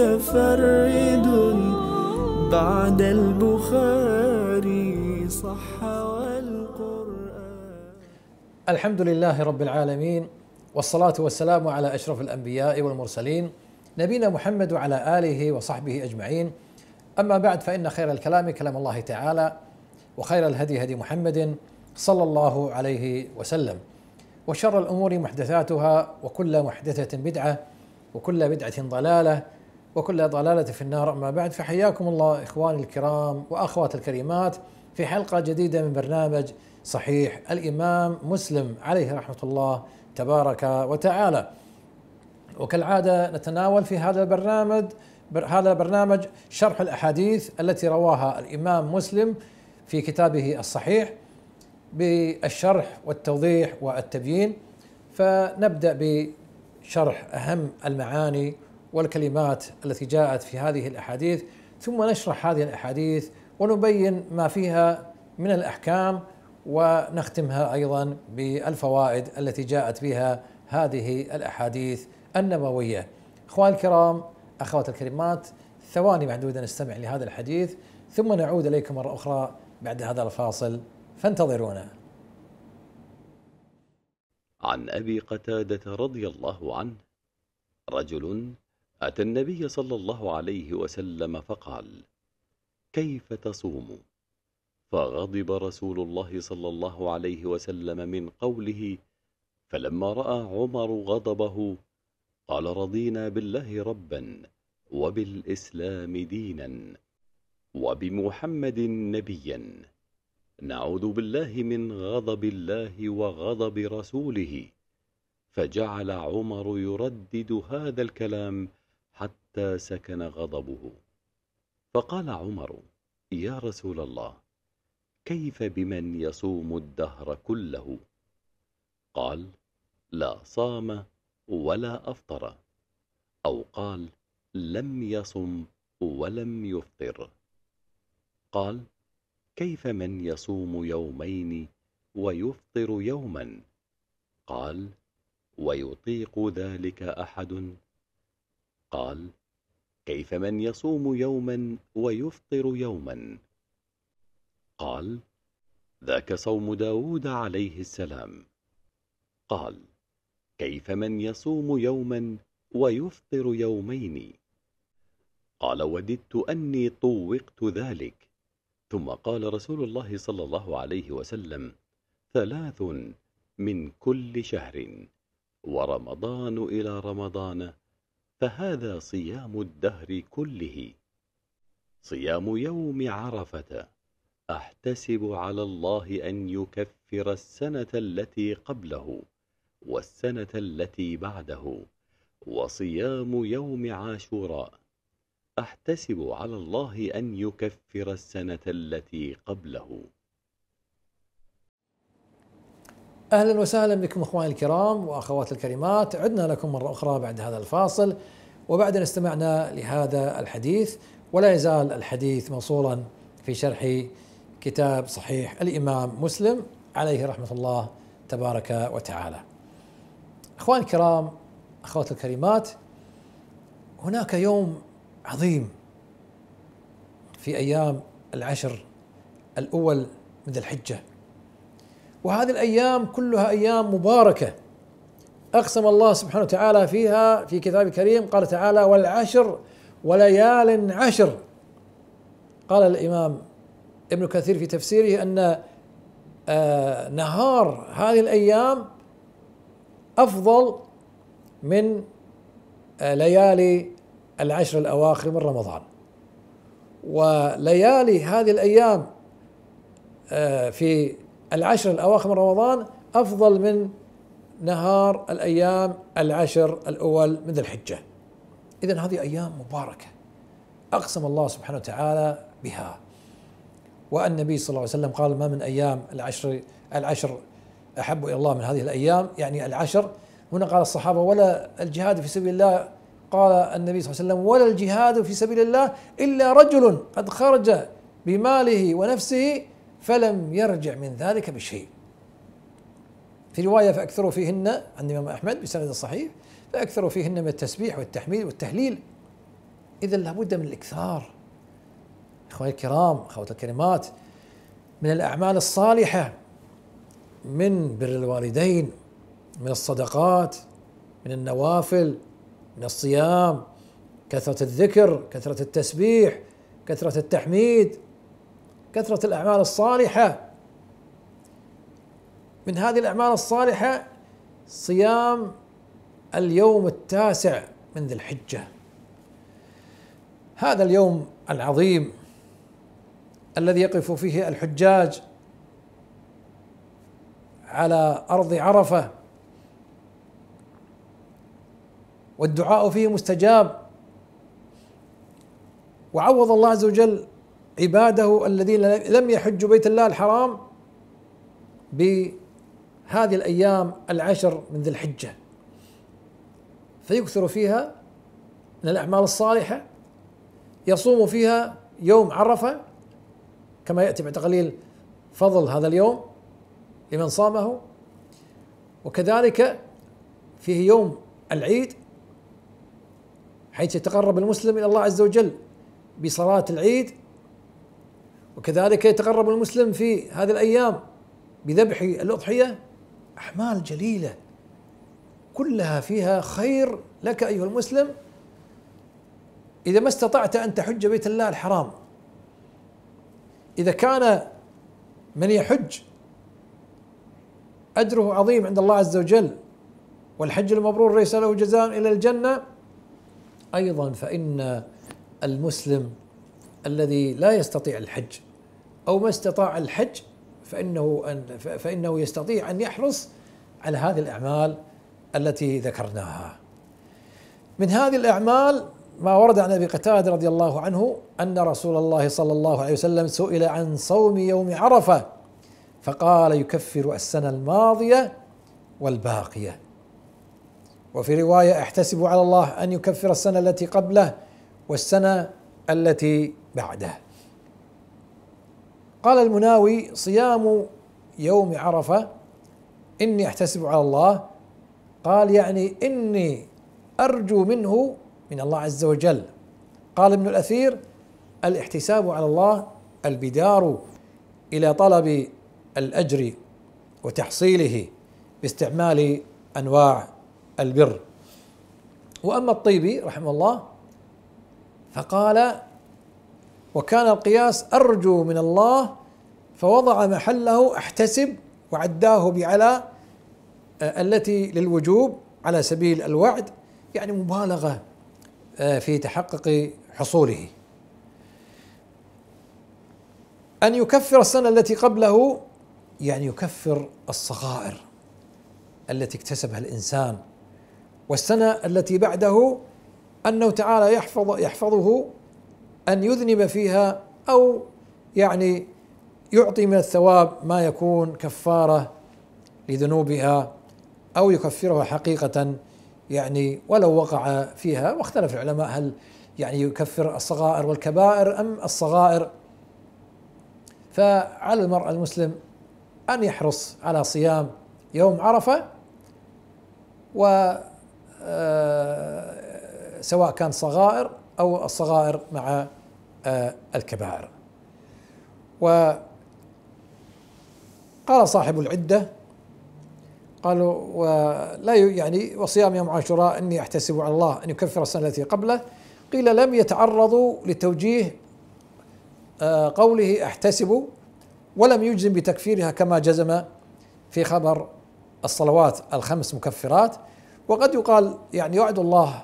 متفرد بعد البخاري صح والقرآن الحمد لله رب العالمين والصلاة والسلام على أشرف الأنبياء والمرسلين نبينا محمد وعلى آله وصحبه أجمعين أما بعد فإن خير الكلام كلام الله تعالى وخير الهدي هدي محمد صلى الله عليه وسلم وشر الأمور محدثاتها وكل محدثة بدعة وكل بدعة ضلالة وكل ضلالة في النار أما بعد فحياكم الله إخواني الكرام وأخوات الكريمات في حلقة جديدة من برنامج صحيح الإمام مسلم عليه رحمة الله تبارك وتعالى وكالعادة نتناول في هذا البرنامج هذا البرنامج شرح الأحاديث التي رواها الإمام مسلم في كتابه الصحيح بالشرح والتوضيح والتبيين فنبدأ بشرح أهم المعاني والكلمات التي جاءت في هذه الاحاديث ثم نشرح هذه الاحاديث ونبين ما فيها من الاحكام ونختمها ايضا بالفوائد التي جاءت بها هذه الاحاديث النبويه. اخواني الكرام اخوات الكريمات ثواني معدوده نستمع لهذا الحديث ثم نعود اليكم مره اخرى بعد هذا الفاصل فانتظرونا. عن ابي قتاده رضي الله عنه رجل أتى النبي صلى الله عليه وسلم فقال كيف تصوم؟ فغضب رسول الله صلى الله عليه وسلم من قوله فلما رأى عمر غضبه قال رضينا بالله ربا وبالإسلام دينا وبمحمد نبيا نعوذ بالله من غضب الله وغضب رسوله فجعل عمر يردد هذا الكلام حتى سكن غضبه فقال عمر يا رسول الله كيف بمن يصوم الدهر كله قال لا صام ولا أفطر أو قال لم يصم ولم يفطر قال كيف من يصوم يومين ويفطر يوما قال ويطيق ذلك أحد قال كيف من يصوم يوما ويفطر يوما قال ذاك صوم داود عليه السلام قال كيف من يصوم يوما ويفطر يومين قال وددت أني طوقت ذلك ثم قال رسول الله صلى الله عليه وسلم ثلاث من كل شهر ورمضان إلى رمضان فهذا صيام الدهر كله صيام يوم عرفة أحتسب على الله أن يكفر السنة التي قبله والسنة التي بعده وصيام يوم عاشوراء أحتسب على الله أن يكفر السنة التي قبله اهلا وسهلا بكم اخواني الكرام واخواتي الكريمات عدنا لكم مره اخرى بعد هذا الفاصل وبعد ان استمعنا لهذا الحديث ولا يزال الحديث موصولا في شرح كتاب صحيح الامام مسلم عليه رحمه الله تبارك وتعالى. اخواني الكرام اخواتي الكريمات هناك يوم عظيم في ايام العشر الاول من ذي الحجه وهذه الايام كلها ايام مباركه اقسم الله سبحانه وتعالى فيها في كتابه الكريم قال تعالى والعشر وليال عشر قال الامام ابن كثير في تفسيره ان آه، نهار هذه الايام افضل من آه، ليالي العشر الاواخر من رمضان وليالي هذه الايام آه، في العشر الأواخر من رمضان أفضل من نهار الأيام العشر الأول من ذي الحجة إذا هذه أيام مباركة أقسم الله سبحانه وتعالى بها والنبي صلى الله عليه وسلم قال ما من أيام العشر العشر أحب إلى الله من هذه الأيام يعني العشر هنا قال الصحابة ولا الجهاد في سبيل الله قال النبي صلى الله عليه وسلم ولا الجهاد في سبيل الله إلا رجل قد خرج بماله ونفسه فلم يرجع من ذلك بشيء في رواية فأكثروا فيهن عند الإمام أحمد بسند صحيح فأكثروا فيهن من التسبيح والتحميد والتهليل إذا لابد من الإكثار إخواني الكرام أخوات الكريمات من الأعمال الصالحة من بر الوالدين من الصدقات من النوافل من الصيام كثرة الذكر كثرة التسبيح كثرة التحميد كثرة الأعمال الصالحة من هذه الأعمال الصالحة صيام اليوم التاسع من ذي الحجة هذا اليوم العظيم الذي يقف فيه الحجاج على أرض عرفة والدعاء فيه مستجاب وعوض الله عز وجل عباده الذين لم يحجوا بيت الله الحرام بهذه الأيام العشر من ذي الحجة فيكثر فيها من الأعمال الصالحة يصوم فيها يوم عرفة كما يأتي بعد قليل فضل هذا اليوم لمن صامه وكذلك فيه يوم العيد حيث يتقرب المسلم إلى الله عز وجل بصلاة العيد وكذلك يتقرب المسلم في هذه الايام بذبح الاضحيه اعمال جليله كلها فيها خير لك ايها المسلم اذا ما استطعت ان تحج بيت الله الحرام اذا كان من يحج اجره عظيم عند الله عز وجل والحج المبرور ليس له جزاء الا الجنه ايضا فان المسلم الذي لا يستطيع الحج أو ما استطاع الحج فإنه أن فإنه يستطيع أن يحرص على هذه الأعمال التي ذكرناها من هذه الأعمال ما ورد عن أبي قتادة رضي الله عنه أن رسول الله صلى الله عليه وسلم سئل عن صوم يوم عرفة فقال يكفر السنة الماضية والباقية وفي رواية احتسب على الله أن يكفر السنة التي قبله والسنة التي بعده قال المناوي صيام يوم عرفه اني احتسب على الله قال يعني اني ارجو منه من الله عز وجل قال ابن الاثير الاحتساب على الله البدار الى طلب الاجر وتحصيله باستعمال انواع البر واما الطيبي رحمه الله فقال وكان القياس أرجو من الله فوضع محله احتسب وعداه بعلى آه، التي للوجوب على سبيل الوعد يعني مبالغة آه، في تحقق حصوله أن يكفر السنة التي قبله يعني يكفر الصغائر التي اكتسبها الإنسان والسنة التي بعده أنه تعالى يحفظ يحفظه أن يذنب فيها أو يعني يعطي من الثواب ما يكون كفارة لذنوبها أو يكفرها حقيقة يعني ولو وقع فيها واختلف العلماء هل يعني يكفر الصغائر والكبائر أم الصغائر فعلى المرء المسلم أن يحرص على صيام يوم عرفة و آه، سواء كان صغائر أو الصغائر مع الكبائر وقال صاحب العدة قالوا ولا يعني وصيام يوم عاشوراء اني احتسب على الله ان يكفر السنه التي قبله قيل لم يتعرضوا لتوجيه آه، قوله احتسب ولم يجزم بتكفيرها كما جزم في خبر الصلوات الخمس مكفرات وقد يقال يعني يعد الله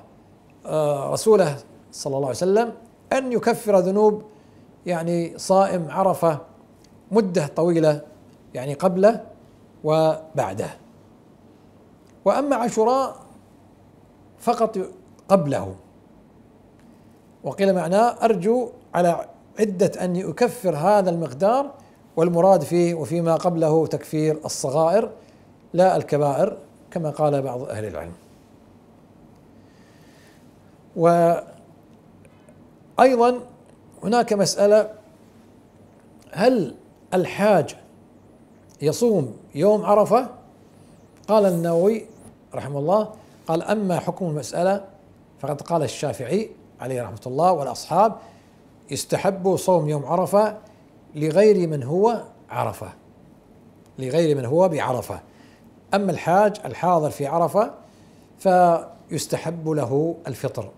آه، رسوله صلى الله عليه وسلم أن يكفر ذنوب يعني صائم عرفة مدة طويلة يعني قبله وبعده وأما عاشوراء فقط قبله وقيل معناه أرجو على عدة أن يكفر هذا المقدار والمراد فيه وفيما قبله تكفير الصغائر لا الكبائر كما قال بعض أهل العلم و ايضا هناك مساله هل الحاج يصوم يوم عرفه قال النووي رحمه الله قال اما حكم المساله فقد قال الشافعي عليه رحمه الله والاصحاب يستحب صوم يوم عرفه لغير من هو عرفه لغير من هو بعرفه اما الحاج الحاضر في عرفه فيستحب له الفطر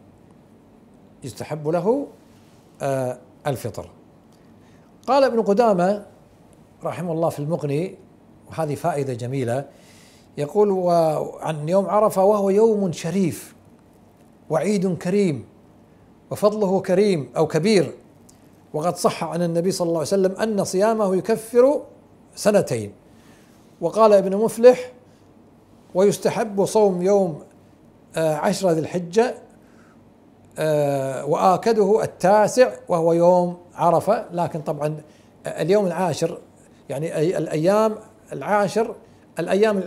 يستحب له آه، الفطر قال ابن قدامة رحمه الله في المغني وهذه فائدة جميلة يقول عن يوم عرفة وهو يوم شريف وعيد كريم وفضله كريم أو كبير وقد صح عن النبي صلى الله عليه وسلم أن صيامه يكفر سنتين وقال ابن مفلح ويستحب صوم يوم آه، عشرة ذي الحجة آه، واكده التاسع وهو يوم عرفه لكن طبعا اليوم العاشر يعني الايام العاشر الايام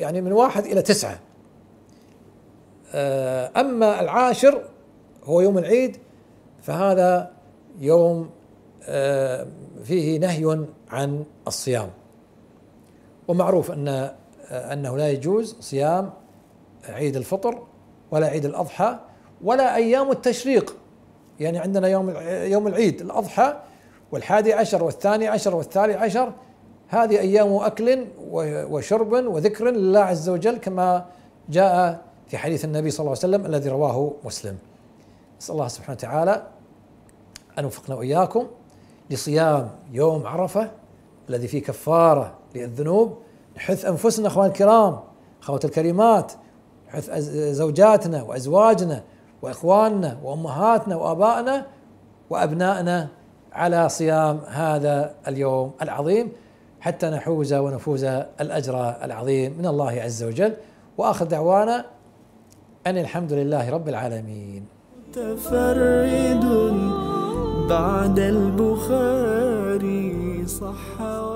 يعني من واحد الى تسعه آه، اما العاشر هو يوم العيد فهذا يوم آه، فيه نهي عن الصيام ومعروف ان انه لا يجوز صيام عيد الفطر ولا عيد الاضحى ولا أيام التشريق يعني عندنا يوم يوم العيد الأضحى والحادي عشر والثاني عشر والثالث عشر هذه أيام أكل وشرب وذكر لله عز وجل كما جاء في حديث النبي صلى الله عليه وسلم الذي رواه مسلم نسأل الله سبحانه وتعالى أن يوفقنا وإياكم لصيام يوم عرفة الذي فيه كفارة للذنوب نحث أنفسنا أخوان الكرام أخوات الكريمات نحث زوجاتنا وأزواجنا واخواننا وامهاتنا وابائنا وابنائنا على صيام هذا اليوم العظيم حتى نحوز ونفوز الاجر العظيم من الله عز وجل واخر دعوانا ان الحمد لله رب العالمين. متفرد بعد البخاري صح